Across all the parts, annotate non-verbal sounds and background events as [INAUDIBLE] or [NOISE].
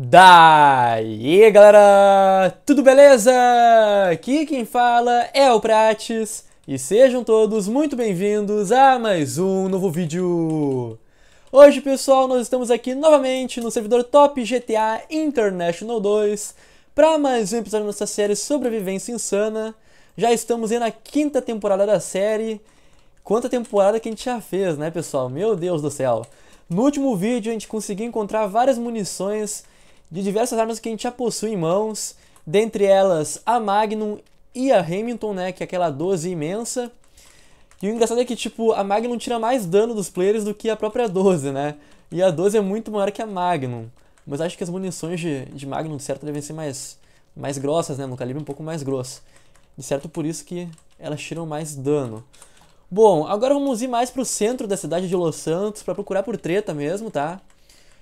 Daí galera, tudo beleza? Aqui quem fala é o Prates e sejam todos muito bem-vindos a mais um novo vídeo. Hoje pessoal, nós estamos aqui novamente no servidor Top GTA International 2 para mais um episódio da nossa série Sobrevivência Insana. Já estamos aí na quinta temporada da série. Quanta temporada que a gente já fez, né pessoal? Meu Deus do céu! No último vídeo a gente conseguiu encontrar várias munições de diversas armas que a gente já possui em mãos, dentre elas a Magnum e a Hamilton, né, que é aquela 12 imensa. E o engraçado é que, tipo, a Magnum tira mais dano dos players do que a própria 12, né? E a 12 é muito maior que a Magnum. Mas acho que as munições de, de Magnum, de certo, devem ser mais, mais grossas, né? Um calibre um pouco mais grosso. De certo, por isso que elas tiram mais dano. Bom, agora vamos ir mais pro centro da cidade de Los Santos para procurar por treta mesmo, tá?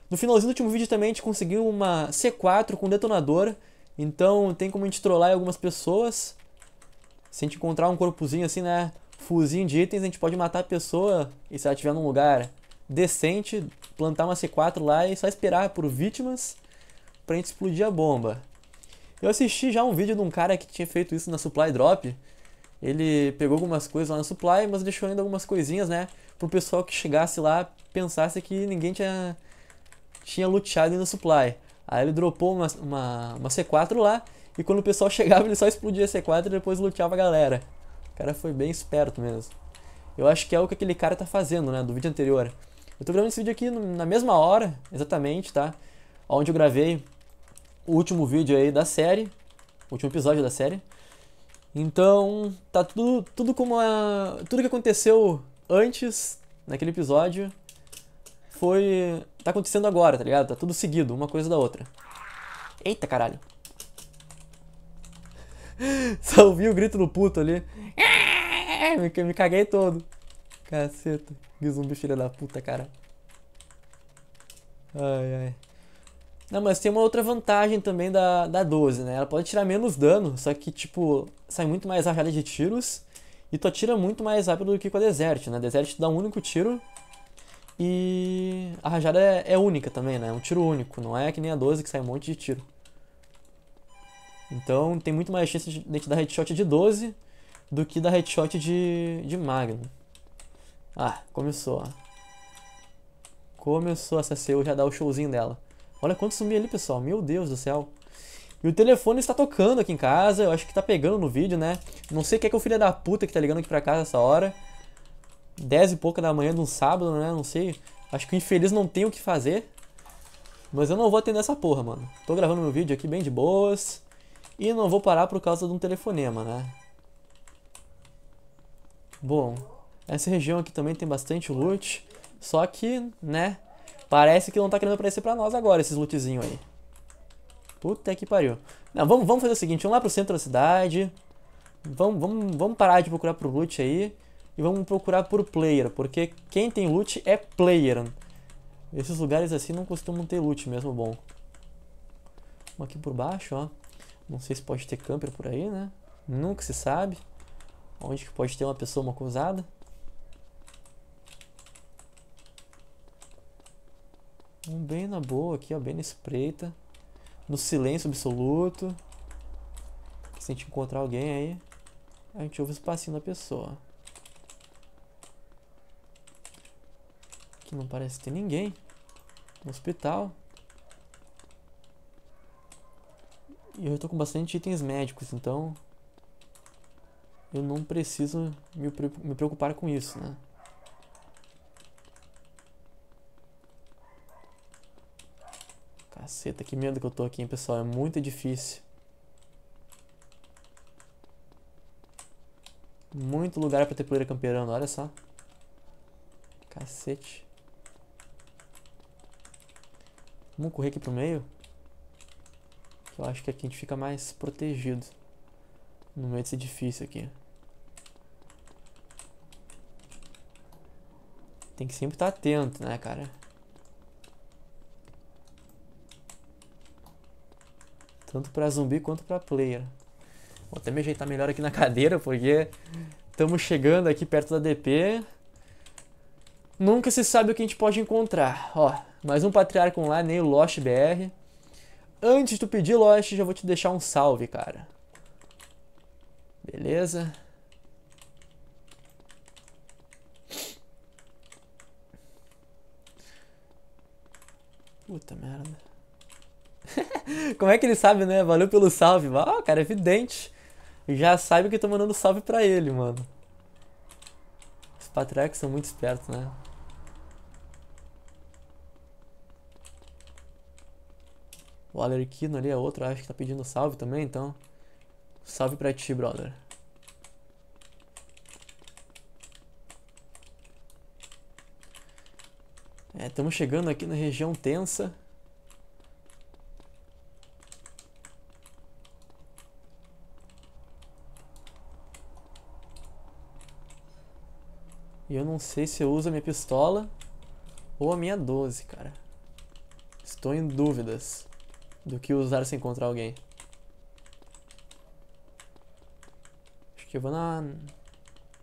No finalzinho do último vídeo também a gente conseguiu uma C4 com detonador. Então tem como a gente trollar algumas pessoas. Se a gente encontrar um corpozinho assim, né? Fuzinho de itens, a gente pode matar a pessoa. E se ela estiver num lugar decente, plantar uma C4 lá e só esperar por vítimas pra gente explodir a bomba. Eu assisti já um vídeo de um cara que tinha feito isso na Supply Drop. Ele pegou algumas coisas lá na Supply, mas deixou ainda algumas coisinhas, né? Pro pessoal que chegasse lá pensasse que ninguém tinha tinha luteado ainda supply. Aí ele dropou uma, uma, uma C4 lá, e quando o pessoal [LAUGHS] chegava ele só explodia a C4 e depois luteava a galera. O cara foi bem esperto mesmo. Eu acho que é o que aquele cara tá fazendo, né, do vídeo anterior. Eu tô gravando esse vídeo aqui na mesma hora, exatamente, tá? Onde eu gravei o último vídeo aí da série, o último episódio da série. Então, tá tudo, tudo como a, tudo que aconteceu antes naquele episódio foi Tá acontecendo agora, tá ligado? Tá tudo seguido, uma coisa da outra. Eita, caralho. [LAUGHS] Só ouvi o grito do puto ali. [LAUGHS] Me, me caguei todo. Caceta. Que zumbi filha da puta, cara. Ai, ai. Não, mas tem uma outra vantagem também da, da 12, né? Ela pode tirar menos dano, só que, tipo, sai muito mais rajada de tiros. E tu atira muito mais rápido do que com a Desert, né? A Desert dá um único tiro e a rajada é, é, única também, né? É um tiro único, não é que nem a 12 que sai um monte de tiro. Então tem muito mais chance de, de dar headshot de 12 do que da headshot de, de Magnum. Ah, começou, ó. Começou essa CU já dá o showzinho dela. Olha quanto sumi ali, pessoal. Meu Deus do céu. E o telefone está tocando aqui em casa. Eu acho que tá pegando no vídeo, né? Não sei o que é que o filho da puta que tá ligando aqui pra casa essa hora. 10 e pouca da manhã de um sábado, né? Não sei. Acho que o infeliz não tem o que fazer. Mas eu não vou atender essa porra, mano. Tô gravando meu vídeo aqui bem de boas. E não vou parar por causa de um telefonema, né? Bom, essa região aqui também tem bastante loot. Só que, né? Parece que não tá querendo aparecer pra nós agora esses lootzinhos aí. Puta que pariu. Não, vamos, vamos fazer o seguinte, vamos lá pro centro da cidade. Vamos, vamos, vamos parar de procurar pro loot aí e vamos procurar por player, porque quem tem loot é player. Esses lugares assim não costumam ter loot mesmo bom. Vamos aqui por baixo, ó. Não sei se pode ter camper por aí, né? Nunca se sabe. Onde que pode ter uma pessoa uma um Bem na boa aqui, ó. Bem na espreita. No silêncio absoluto. Se a gente encontrar alguém aí, a gente ouve o espacinho da pessoa. não parece ter ninguém no hospital. E eu estou com bastante itens médicos, então eu não preciso me, me preocupar com isso, né? Caceta, que medo que eu tô aqui, hein, pessoal. É muito difícil. Muito lugar pra ter poeira campeirando, olha só. Cacete. Vamos correr aqui pro meio. eu acho que aqui a gente fica mais protegido. No meio desse edifício aqui. Tem que sempre estar tá atento, né, cara? Tanto pra zumbi quanto pra player. Vou até me ajeitar melhor aqui na cadeira, porque estamos chegando aqui perto da DP. Nunca se sabe o que a gente pode encontrar. Ó, mais um Patriarca Online nem o Lost BR. Antes de tu pedir Lost, já vou te deixar um salve, cara. Beleza? Puta merda. [LAUGHS] Como é que ele sabe, né? Valeu pelo salve. Ah, cara, evidente. Já sabe que eu tô mandando salve pra ele, mano. Os patriarcas são muito espertos, né? O Alerquino ali é outro, acho que tá pedindo salve também, então. Salve pra ti, brother. É, estamos chegando aqui na região tensa. E eu não sei se eu uso a minha pistola ou a minha 12, cara. Estou em dúvidas do que usar se encontrar alguém. Acho que eu vou na.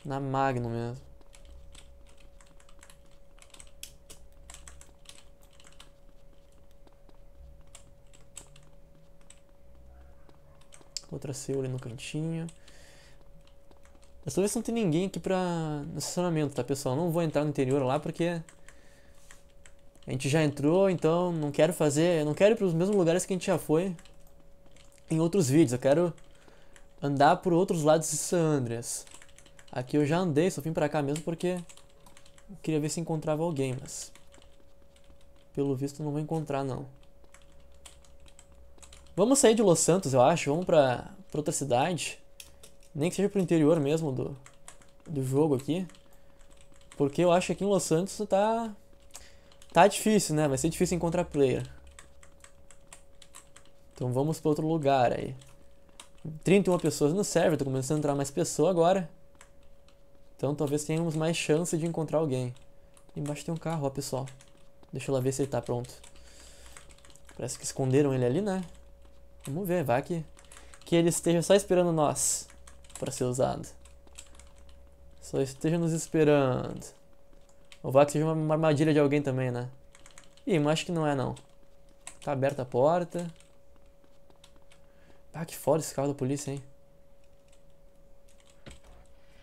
na Magno mesmo. Outra seu ali no cantinho. Dessa vez não tem ninguém aqui pra... no estacionamento, tá, pessoal? Não vou entrar no interior lá porque a gente já entrou, então não quero fazer. Eu não quero ir para os mesmos lugares que a gente já foi em outros vídeos. Eu quero andar por outros lados de San Andreas. Aqui eu já andei, só vim pra cá mesmo porque queria ver se encontrava alguém, mas pelo visto não vou encontrar não. Vamos sair de Los Santos, eu acho, vamos pra, pra outra cidade. Nem que seja pro interior mesmo do, do jogo aqui. Porque eu acho que aqui em Los Santos tá Tá difícil, né? Vai ser difícil encontrar player. Então vamos para outro lugar aí. 31 pessoas no server, tô começando a entrar mais pessoa agora. Então talvez tenhamos mais chance de encontrar alguém. Embaixo tem um carro, ó pessoal. Deixa eu lá ver se ele tá pronto. Parece que esconderam ele ali, né? Vamos ver, vai que, que ele esteja só esperando nós para ser usado. Só esteja nos esperando. Ou vai que seja uma armadilha de alguém também, né? Ih, mas acho que não é, não. Tá aberta a porta. Ah, que foda esse carro da polícia, hein?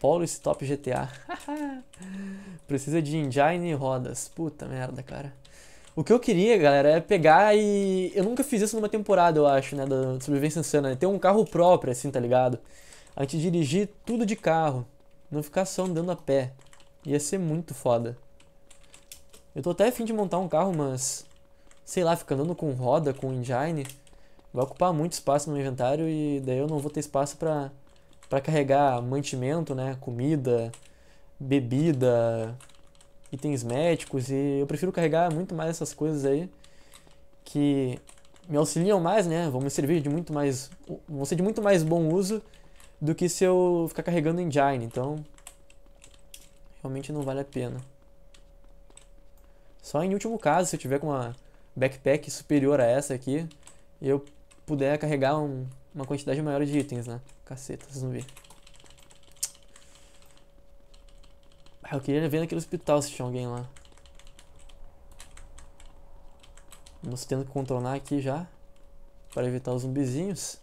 Polo Stop GTA. [LAUGHS] Precisa de engine e rodas. Puta merda, cara. O que eu queria, galera, é pegar e... Eu nunca fiz isso numa temporada, eu acho, né? Da Sobrevivência Insana. Né? Ter um carro próprio, assim, tá ligado? A gente dirigir tudo de carro. Não ficar só andando a pé. Ia ser muito foda. Eu tô até afim de montar um carro, mas... Sei lá, fica andando com roda, com engine... Vai ocupar muito espaço no inventário e daí eu não vou ter espaço pra, para carregar mantimento, né? Comida, bebida, itens médicos e eu prefiro carregar muito mais essas coisas aí que me auxiliam mais, né? Vão me servir de muito mais... Vão ser de muito mais bom uso do que se eu ficar carregando engine, então... Realmente não vale a pena. Só em último caso, se eu tiver com uma backpack superior a essa aqui, eu puder carregar um, uma quantidade maior de itens, né? Caceta, vocês vão ver. Ah, eu queria ver naquele hospital se tinha alguém lá. Vamos tendo que contornar aqui já. Para evitar os zumbizinhos.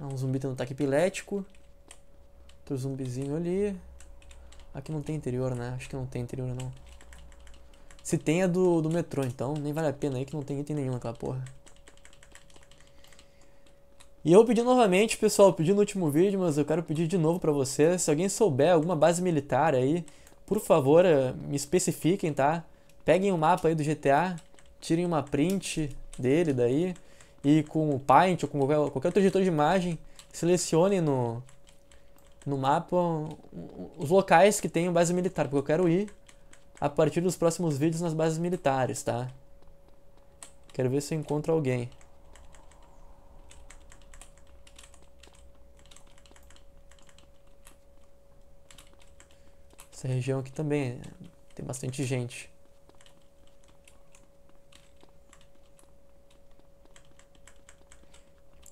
Ah, um zumbi tendo ataque epilético. Outro zumbizinho ali. Aqui não tem interior, né? Acho que não tem interior, não. Se tem é do, do metrô, então. Nem vale a pena aí que não tem item nenhum naquela porra. E eu pedi novamente, pessoal, pedi no último vídeo, mas eu quero pedir de novo pra vocês. Se alguém souber alguma base militar aí, por favor, eh, me especifiquem, tá? Peguem o um mapa aí do GTA, tirem uma print dele daí, e com o Paint ou com qualquer, qualquer outro editor de imagem, selecionem no, no mapa os locais que tem base militar, porque eu quero ir a partir dos próximos vídeos nas bases militares, tá? Quero ver se eu encontro alguém. Essa região aqui também tem bastante gente.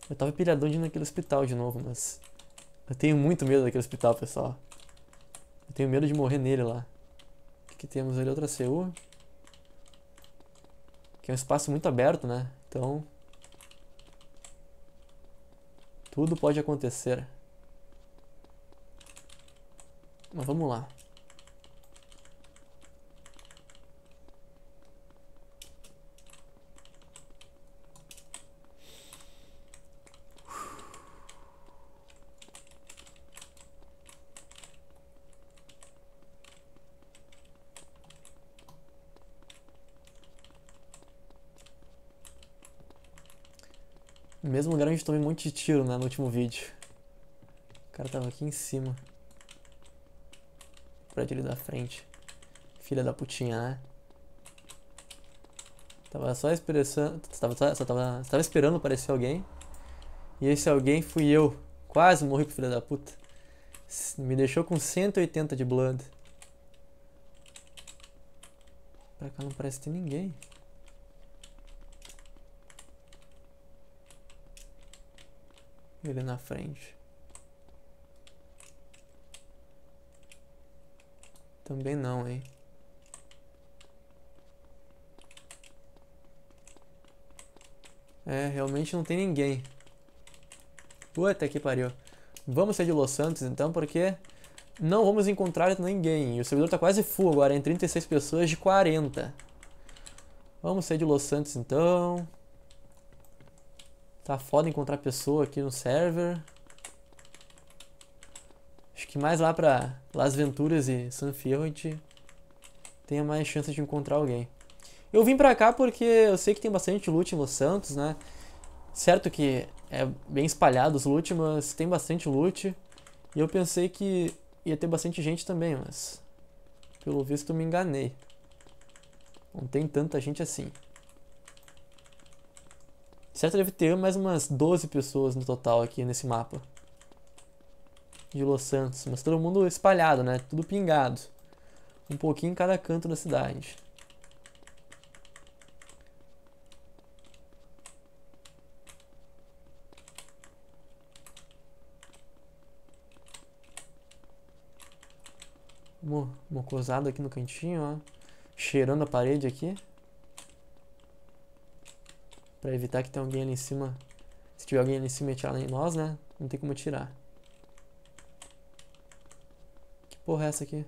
Eu tava pilhadão de ir naquele hospital de novo, mas eu tenho muito medo daquele hospital, pessoal. Eu tenho medo de morrer nele lá. Aqui temos ali outra CU. Que é um espaço muito aberto, né? Então... Tudo pode acontecer. Mas vamos lá. mesmo lugar onde tomei um monte de tiro, né, no último vídeo. O cara tava aqui em cima. Prédio ali da frente. Filha da putinha, né? Tava só esperando, Tava, só tava, tava esperando aparecer alguém. E esse alguém fui eu. Quase morri pro filho da puta. Me deixou com 180 de blood. Pra cá não parece ter ninguém. ele na frente. Também não, hein? É, realmente não tem ninguém. Puta que pariu. Vamos sair de Los Santos então, porque não vamos encontrar ninguém. E o servidor tá quase full agora, em 36 pessoas de 40. Vamos sair de Los Santos então. Tá foda encontrar pessoa aqui no server. Acho que mais lá pra Las Venturas e San Fierro a gente tenha mais chance de encontrar alguém. Eu vim pra cá porque eu sei que tem bastante loot em Los Santos, né? Certo que é bem espalhado os loot, mas tem bastante loot. E eu pensei que ia ter bastante gente também, mas... Pelo visto me enganei. Não tem tanta gente assim. Certo, deve ter mais umas 12 pessoas no total aqui nesse mapa. De Los Santos, mas todo mundo espalhado, né? Tudo pingado. Um pouquinho em cada canto da cidade. Mocosado aqui no cantinho, ó. Cheirando a parede aqui. Pra evitar que tenha alguém ali em cima. Se tiver alguém ali em cima e atirar em nós, né? Não tem como tirar. Que porra é essa aqui?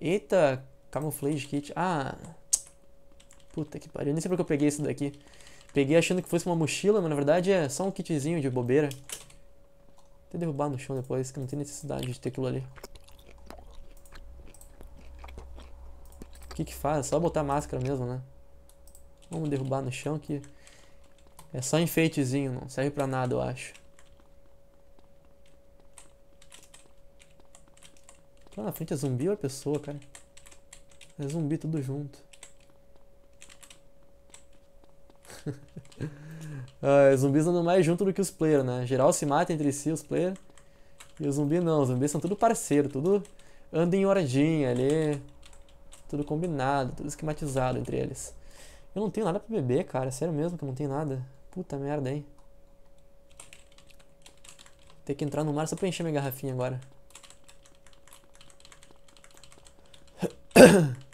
Eita, camouflage kit. Ah! Puta que pariu. Nem sei porque eu peguei isso daqui. Peguei achando que fosse uma mochila, mas na verdade é só um kitzinho de bobeira. Vou até derrubar no chão depois, que não tem necessidade de ter aquilo ali. O que que faz? É só botar máscara mesmo, né? Vamos derrubar no chão que é só enfeitezinho, não serve pra nada, eu acho. Lá na frente é zumbi ou é pessoa, cara? É zumbi tudo junto. [LAUGHS] ah, é, zumbis andam mais junto do que os players, né? Geral se mata entre si, os players. E os zumbis não, os zumbis são tudo parceiro, tudo anda em horadinha ali. Tudo combinado, tudo esquematizado entre eles. Eu não tenho nada pra beber, cara. Sério mesmo que eu não tenho nada. Puta merda, hein. Ter que entrar no mar só pra encher minha garrafinha agora. [COUGHS]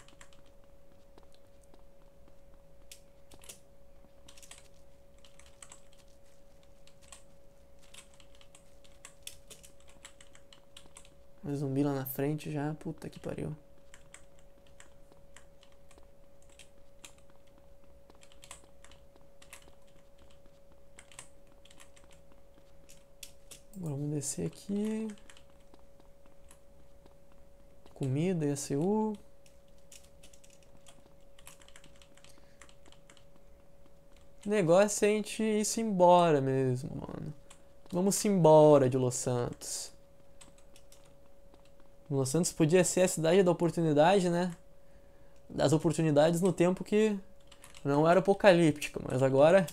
Zumbi lá na frente já. Puta que pariu. descer aqui. Comida e ACU. Negócio é a gente ir -se embora mesmo, mano. Vamos embora de Los Santos. Los Santos podia ser a cidade da oportunidade, né? Das oportunidades no tempo que não era apocalíptico, mas agora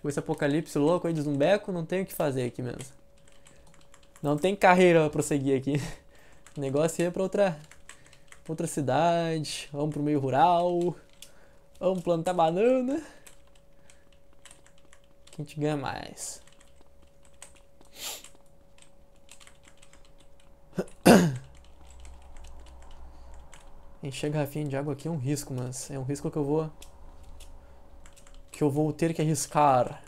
com esse apocalipse louco aí de zumbeco, não tem o que fazer aqui mesmo. Não tem carreira pra prosseguir aqui. [LAUGHS] O negócio é pra outra, outra cidade. Vamos pro meio rural. Vamos plantar banana. Que a gente ganha mais. [COUGHS] Encher a garrafinha de água aqui é um risco, mas é um risco que eu vou que eu vou ter que arriscar.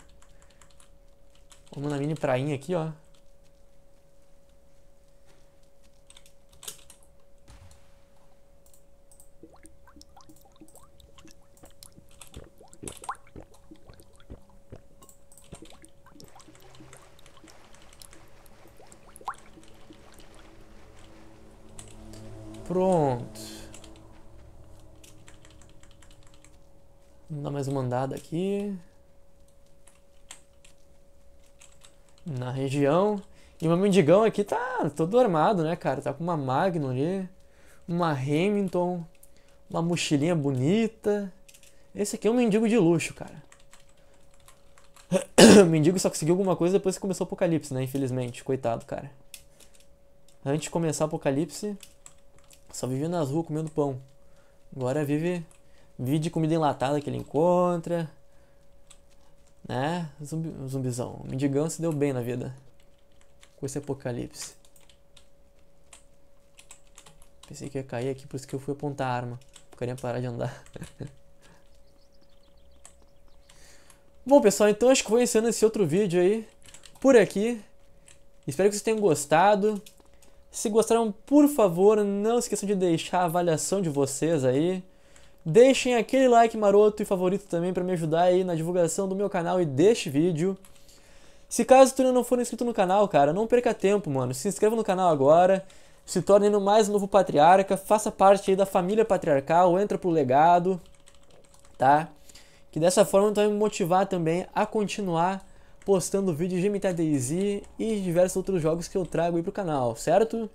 Vamos na mini prainha aqui, ó. aqui na região. E o meu mendigão aqui tá todo armado, né, cara? Tá com uma Magnum ali, uma Hamilton, uma mochilinha bonita. Esse aqui é um mendigo de luxo, cara. [COUGHS] o mendigo só conseguiu alguma coisa depois que começou o apocalipse, né? Infelizmente, coitado, cara. Antes de começar o apocalipse, só vivia nas ruas comendo pão. Agora vive Vide comida enlatada que ele encontra. Né? Zumbi, zumbizão. O mendigão se deu bem na vida. Com esse apocalipse. Pensei que ia cair aqui, por isso que eu fui apontar a arma. Ficaria parar de andar. [LAUGHS] Bom, pessoal, então acho que vou encerrando esse outro vídeo aí. Por aqui. Espero que vocês tenham gostado. Se gostaram, por favor, não esqueçam de deixar a avaliação de vocês aí. Deixem aquele like maroto e favorito também para me ajudar aí na divulgação do meu canal e deste vídeo. Se caso tu ainda não for inscrito no canal, cara, não perca tempo, mano. Se inscreva no canal agora, se torne no mais novo patriarca, faça parte aí da família patriarcal, entra pro legado, tá? Que dessa forma tu vai me motivar também a continuar postando vídeos de MTDZ e diversos outros jogos que eu trago aí pro canal, certo?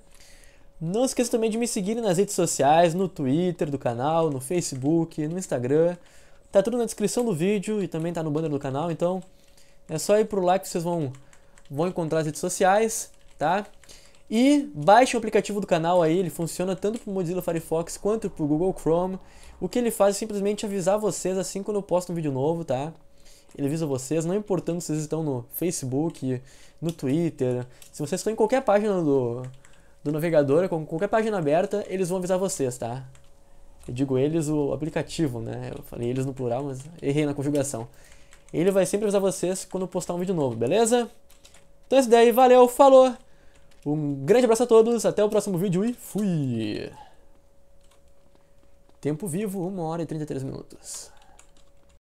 Não esqueça também de me seguir nas redes sociais, no Twitter do canal, no Facebook, no Instagram. Tá tudo na descrição do vídeo e também tá no banner do canal, então é só ir pro lá que vocês vão, vão encontrar as redes sociais, tá? E baixe o aplicativo do canal aí, ele funciona tanto pro Mozilla Firefox quanto pro Google Chrome. O que ele faz é simplesmente avisar vocês assim quando eu posto um vídeo novo, tá? Ele avisa vocês, não é importando se vocês estão no Facebook, no Twitter, se vocês estão em qualquer página do, do navegador, com qualquer página aberta, eles vão avisar vocês, tá? Eu digo eles, o aplicativo, né? Eu falei eles no plural, mas errei na conjugação. Ele vai sempre avisar vocês quando eu postar um vídeo novo, beleza? Então é isso daí, valeu, falou! Um grande abraço a todos, até o próximo vídeo e fui! Tempo vivo, 1 hora e 33 minutos.